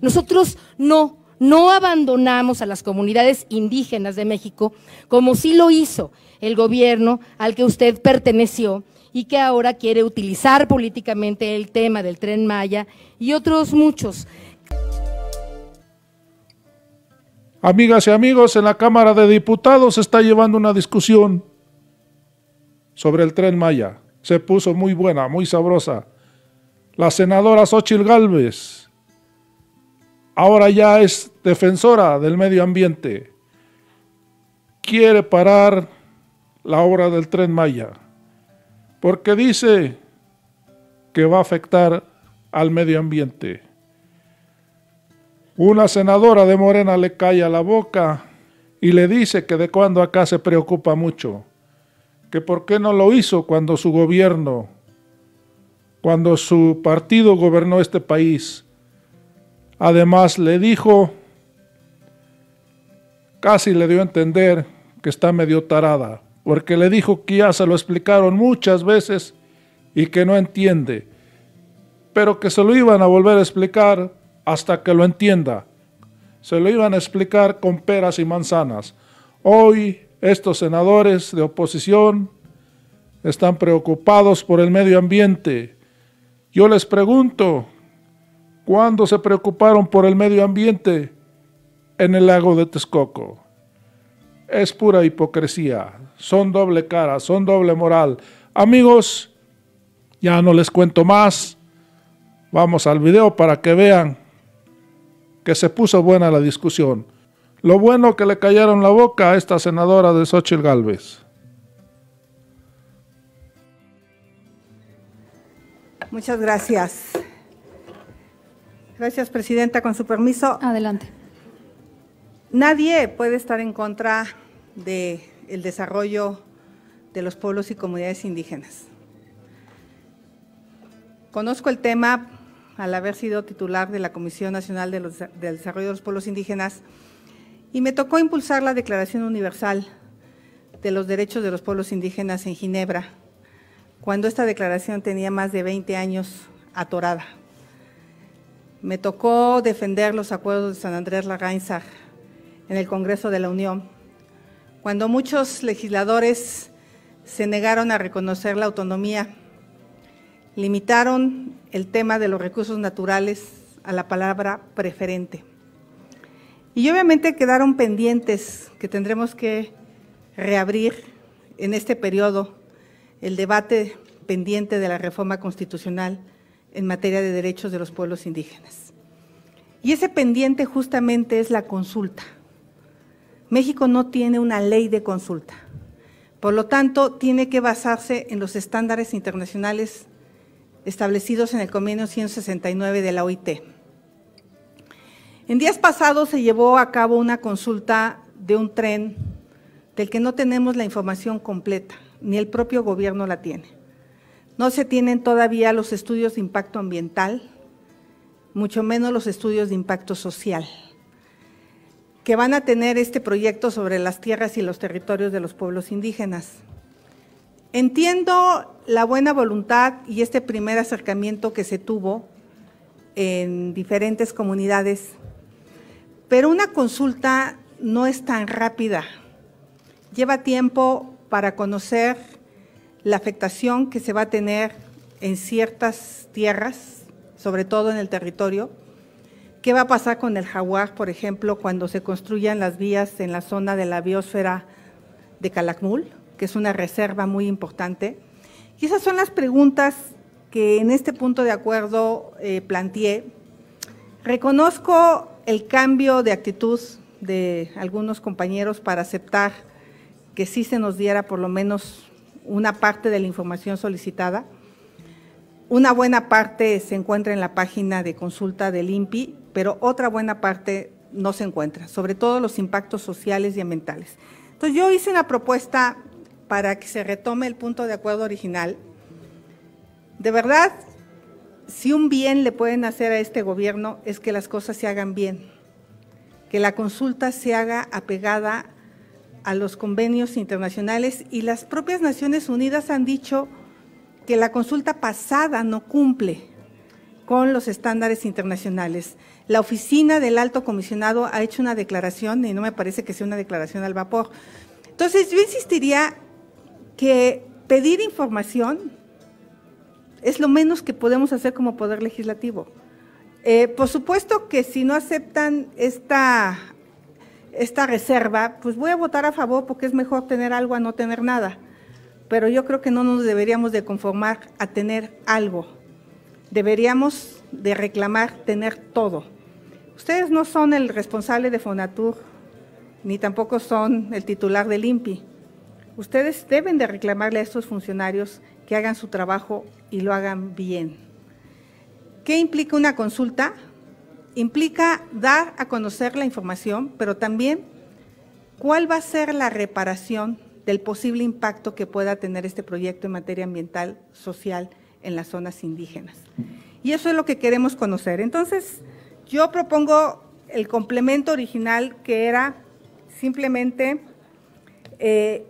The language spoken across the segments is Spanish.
Nosotros no, no abandonamos a las comunidades indígenas de México como sí lo hizo el gobierno al que usted perteneció y que ahora quiere utilizar políticamente el tema del tren Maya y otros muchos. Amigas y amigos, en la Cámara de Diputados se está llevando una discusión sobre el tren Maya. Se puso muy buena, muy sabrosa. La senadora Xochil Gálvez ahora ya es defensora del medio ambiente, quiere parar la obra del tren Maya, porque dice que va a afectar al medio ambiente. Una senadora de Morena le calla la boca y le dice que de cuando acá se preocupa mucho, que por qué no lo hizo cuando su gobierno, cuando su partido gobernó este país, Además le dijo, casi le dio a entender que está medio tarada, porque le dijo que ya se lo explicaron muchas veces y que no entiende, pero que se lo iban a volver a explicar hasta que lo entienda. Se lo iban a explicar con peras y manzanas. Hoy estos senadores de oposición están preocupados por el medio ambiente. Yo les pregunto, cuando se preocuparon por el medio ambiente? En el lago de Texcoco. Es pura hipocresía, son doble cara, son doble moral. Amigos, ya no les cuento más. Vamos al video para que vean que se puso buena la discusión. Lo bueno que le callaron la boca a esta senadora de Xochitl Galvez. Muchas gracias. Gracias, Presidenta. Con su permiso. Adelante. Nadie puede estar en contra del el desarrollo de los pueblos y comunidades indígenas. Conozco el tema al haber sido titular de la Comisión Nacional del Desarrollo de los Pueblos Indígenas y me tocó impulsar la Declaración Universal de los Derechos de los Pueblos Indígenas en Ginebra, cuando esta declaración tenía más de 20 años atorada. Me tocó defender los acuerdos de San Andrés Lagainzag en el Congreso de la Unión, cuando muchos legisladores se negaron a reconocer la autonomía, limitaron el tema de los recursos naturales a la palabra preferente. Y obviamente quedaron pendientes que tendremos que reabrir en este periodo el debate pendiente de la reforma constitucional en materia de derechos de los pueblos indígenas. Y ese pendiente justamente es la consulta. México no tiene una ley de consulta. Por lo tanto, tiene que basarse en los estándares internacionales establecidos en el convenio 169 de la OIT. En días pasados se llevó a cabo una consulta de un tren del que no tenemos la información completa, ni el propio gobierno la tiene. No se tienen todavía los estudios de impacto ambiental, mucho menos los estudios de impacto social que van a tener este proyecto sobre las tierras y los territorios de los pueblos indígenas. Entiendo la buena voluntad y este primer acercamiento que se tuvo en diferentes comunidades, pero una consulta no es tan rápida. Lleva tiempo para conocer la afectación que se va a tener en ciertas tierras, sobre todo en el territorio. ¿Qué va a pasar con el jaguar, por ejemplo, cuando se construyan las vías en la zona de la biosfera de Calakmul, que es una reserva muy importante? Y esas son las preguntas que en este punto de acuerdo eh, planteé. Reconozco el cambio de actitud de algunos compañeros para aceptar que sí se nos diera por lo menos una parte de la información solicitada. Una buena parte se encuentra en la página de consulta del INPI, pero otra buena parte no se encuentra, sobre todo los impactos sociales y ambientales. Entonces yo hice una propuesta para que se retome el punto de acuerdo original. De verdad, si un bien le pueden hacer a este gobierno es que las cosas se hagan bien, que la consulta se haga apegada a los convenios internacionales y las propias Naciones Unidas han dicho que la consulta pasada no cumple con los estándares internacionales. La oficina del alto comisionado ha hecho una declaración y no me parece que sea una declaración al vapor. Entonces yo insistiría que pedir información es lo menos que podemos hacer como poder legislativo. Eh, por supuesto que si no aceptan esta esta reserva, pues voy a votar a favor porque es mejor tener algo a no tener nada. Pero yo creo que no nos deberíamos de conformar a tener algo. Deberíamos de reclamar tener todo. Ustedes no son el responsable de Fonatur, ni tampoco son el titular del INPI. Ustedes deben de reclamarle a estos funcionarios que hagan su trabajo y lo hagan bien. ¿Qué implica una consulta? implica dar a conocer la información, pero también cuál va a ser la reparación del posible impacto que pueda tener este proyecto en materia ambiental, social, en las zonas indígenas. Y eso es lo que queremos conocer. Entonces, yo propongo el complemento original que era simplemente eh,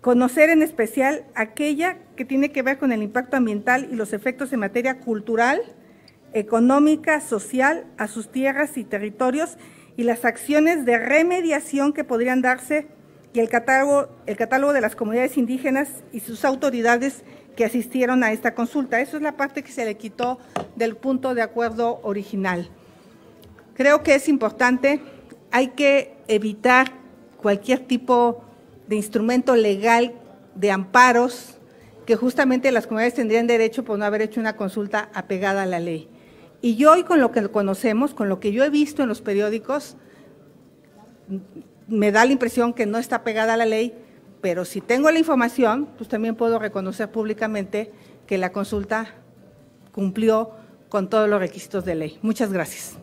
conocer en especial aquella que tiene que ver con el impacto ambiental y los efectos en materia cultural, económica, social a sus tierras y territorios y las acciones de remediación que podrían darse y el catálogo, el catálogo de las comunidades indígenas y sus autoridades que asistieron a esta consulta. Eso es la parte que se le quitó del punto de acuerdo original. Creo que es importante, hay que evitar cualquier tipo de instrumento legal de amparos que justamente las comunidades tendrían derecho por no haber hecho una consulta apegada a la ley. Y yo hoy con lo que conocemos, con lo que yo he visto en los periódicos, me da la impresión que no está pegada a la ley, pero si tengo la información, pues también puedo reconocer públicamente que la consulta cumplió con todos los requisitos de ley. Muchas gracias.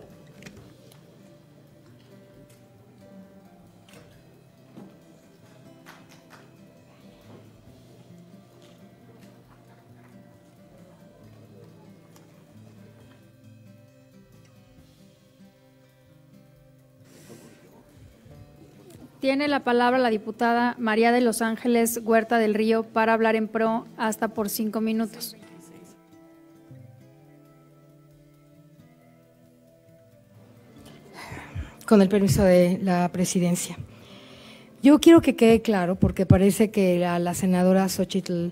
Tiene la palabra la diputada María de Los Ángeles Huerta del Río para hablar en pro hasta por cinco minutos. Con el permiso de la presidencia. Yo quiero que quede claro, porque parece que la, senadora Xochitl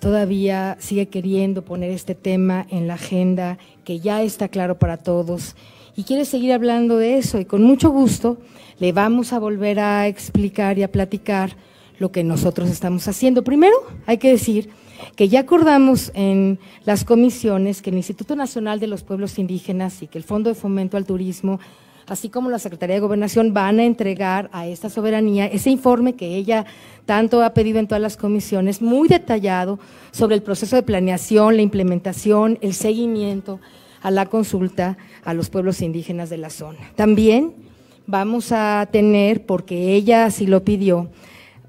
todavía sigue queriendo poner este tema en la agenda, que ya está claro para todos y quiere seguir hablando de eso y con mucho gusto le vamos a volver a explicar y a platicar lo que nosotros estamos haciendo. Primero, hay que decir que ya acordamos en las comisiones que el Instituto Nacional de los Pueblos Indígenas y que el Fondo de Fomento al Turismo, así como la Secretaría de Gobernación, van a entregar a esta soberanía ese informe que ella tanto ha pedido en todas las comisiones, muy detallado sobre el proceso de planeación, la implementación, el seguimiento, a la consulta a los pueblos indígenas de la zona. También vamos a tener, porque ella sí lo pidió,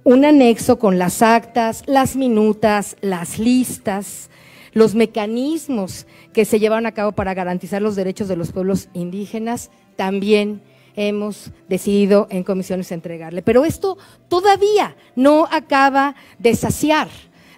un anexo con las actas, las minutas, las listas, los mecanismos que se llevaron a cabo para garantizar los derechos de los pueblos indígenas, también hemos decidido en comisiones entregarle. Pero esto todavía no acaba de saciar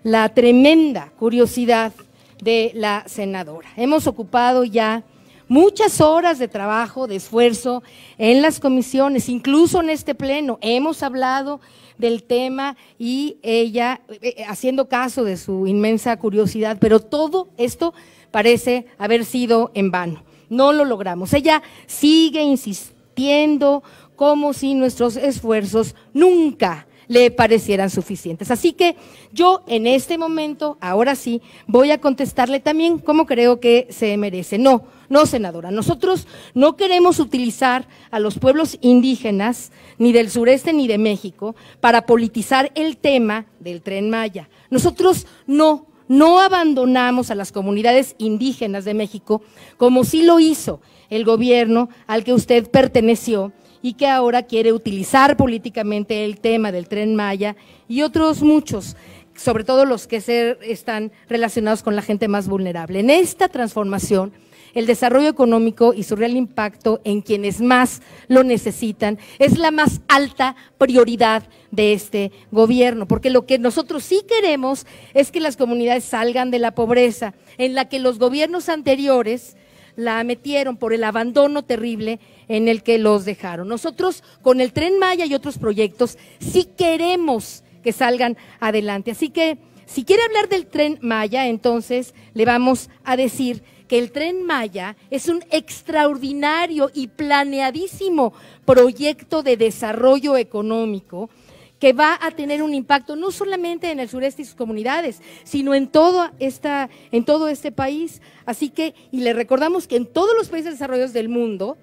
la tremenda curiosidad de la senadora. Hemos ocupado ya muchas horas de trabajo, de esfuerzo en las comisiones, incluso en este pleno. Hemos hablado del tema y ella, eh, eh, haciendo caso de su inmensa curiosidad, pero todo esto parece haber sido en vano. No lo logramos. Ella sigue insistiendo como si nuestros esfuerzos nunca le parecieran suficientes. Así que yo en este momento, ahora sí, voy a contestarle también como creo que se merece. No, no, senadora, nosotros no queremos utilizar a los pueblos indígenas, ni del sureste ni de México, para politizar el tema del tren Maya. Nosotros no no abandonamos a las comunidades indígenas de México como sí lo hizo el gobierno al que usted perteneció y que ahora quiere utilizar políticamente el tema del tren Maya y otros muchos sobre todo los que se están relacionados con la gente más vulnerable. En esta transformación, el desarrollo económico y su real impacto en quienes más lo necesitan es la más alta prioridad de este gobierno, porque lo que nosotros sí queremos es que las comunidades salgan de la pobreza en la que los gobiernos anteriores la metieron por el abandono terrible en el que los dejaron. Nosotros con el tren Maya y otros proyectos sí queremos que salgan adelante. Así que si quiere hablar del tren Maya, entonces le vamos a decir que el tren Maya es un extraordinario y planeadísimo proyecto de desarrollo económico que va a tener un impacto no solamente en el sureste y sus comunidades, sino en, esta, en todo este país. Así que, y le recordamos que en todos los países desarrollados del mundo,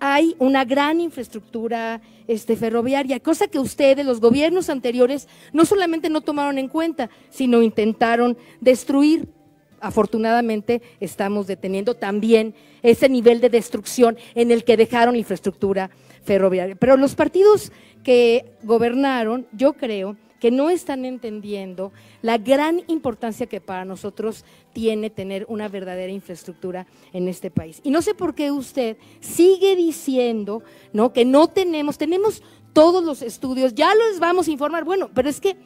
hay una gran infraestructura este, ferroviaria, cosa que ustedes, los gobiernos anteriores, no solamente no tomaron en cuenta, sino intentaron destruir. Afortunadamente estamos deteniendo también ese nivel de destrucción en el que dejaron la infraestructura ferroviaria. Pero los partidos que gobernaron, yo creo que no están entendiendo la gran importancia que para nosotros tiene tener una verdadera infraestructura en este país. Y no sé por qué usted sigue diciendo, ¿no? que no tenemos, tenemos todos los estudios, ya los vamos a informar. Bueno, pero es que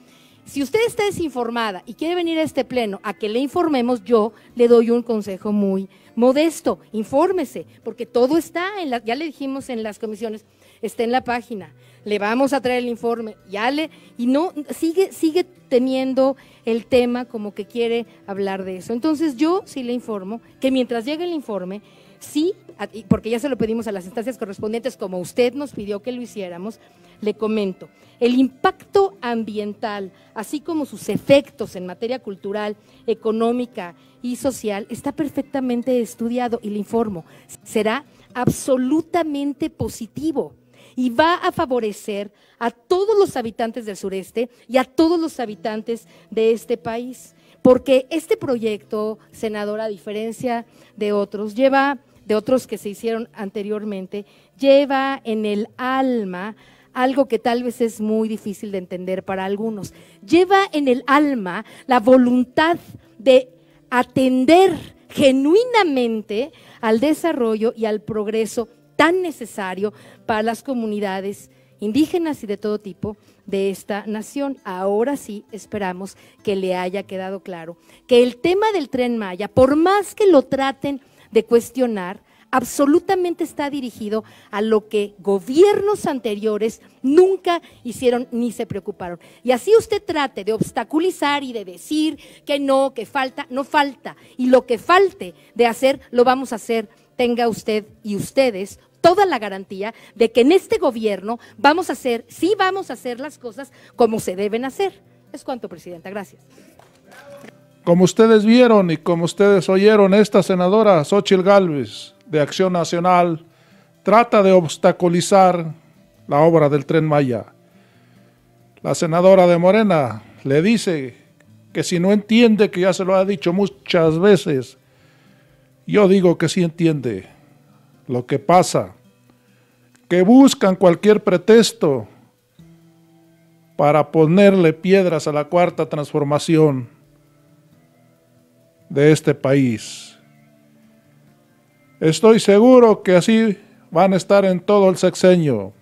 si usted está desinformada y quiere venir a este pleno a que le informemos, yo le doy un consejo muy modesto. Infórmese, porque todo está en la, ya le dijimos en las comisiones, está en la página. Le vamos a traer el informe, ya le, y no, sigue, sigue teniendo el tema como que quiere hablar de eso. Entonces yo sí le informo que mientras llegue el informe, sí, porque ya se lo pedimos a las instancias correspondientes como usted nos pidió que lo hiciéramos, le comento, el impacto ambiental, así como sus efectos en materia cultural, económica y social, está perfectamente estudiado y le informo, será absolutamente positivo y va a favorecer a todos los habitantes del sureste y a todos los habitantes de este país. Porque este proyecto, senadora, a diferencia de otros, lleva, de otros que se hicieron anteriormente, lleva en el alma algo que tal vez es muy difícil de entender para algunos. Lleva en el alma la voluntad de atender genuinamente al desarrollo y al progreso tan necesario para las comunidades indígenas y de todo tipo de esta nación. Ahora sí esperamos que le haya quedado claro que el tema del tren Maya, por más que lo traten de cuestionar, absolutamente está dirigido a lo que gobiernos anteriores nunca hicieron ni se preocuparon. Y así usted trate de obstaculizar y de decir que no, que falta, no falta. Y lo que falte de hacer, lo vamos a hacer tenga usted y ustedes toda la garantía de que en este gobierno vamos a hacer, sí vamos a hacer las cosas como se deben hacer. Es cuanto, Presidenta. Gracias. Como ustedes vieron y como ustedes oyeron, esta senadora Xochitl Galvez de Acción Nacional trata de obstaculizar la obra del Tren Maya. La senadora de Morena le dice que si no entiende, que ya se lo ha dicho muchas veces, yo digo que sí entiende lo que pasa, que buscan cualquier pretexto para ponerle piedras a la cuarta transformación de este país. Estoy seguro que así van a estar en todo el sexenio.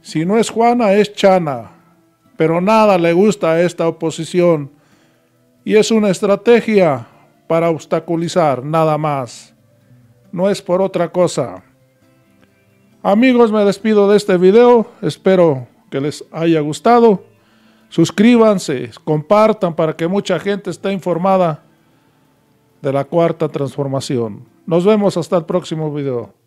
Si no es Juana, es Chana, pero nada le gusta a esta oposición y es una estrategia para obstaculizar, nada más. No es por otra cosa. Amigos, me despido de este video. Espero que les haya gustado. Suscríbanse, compartan para que mucha gente esté informada de la cuarta transformación. Nos vemos hasta el próximo video.